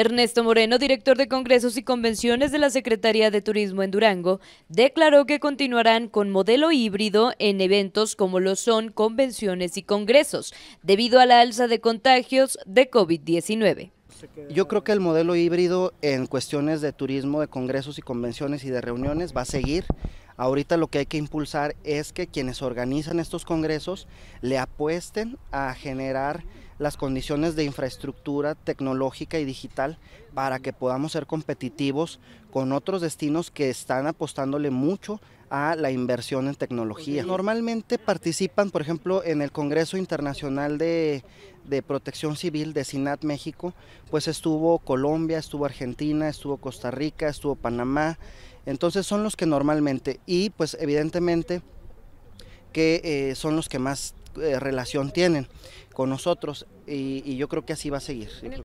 Ernesto Moreno, director de Congresos y Convenciones de la Secretaría de Turismo en Durango, declaró que continuarán con modelo híbrido en eventos como lo son convenciones y congresos, debido a la alza de contagios de COVID-19. Yo creo que el modelo híbrido en cuestiones de turismo, de congresos y convenciones y de reuniones va a seguir. Ahorita lo que hay que impulsar es que quienes organizan estos congresos le apuesten a generar las condiciones de infraestructura tecnológica y digital para que podamos ser competitivos con otros destinos que están apostándole mucho a la inversión en tecnología. Normalmente participan, por ejemplo, en el Congreso Internacional de, Protección Civil de SINAT México, pues estuvo Colombia, estuvo Argentina, estuvo Costa Rica, estuvo Panamá, entonces son los que normalmente, y pues evidentemente que eh, son los que más eh, relación tienen con nosotros y, y, yo creo que así va a seguir.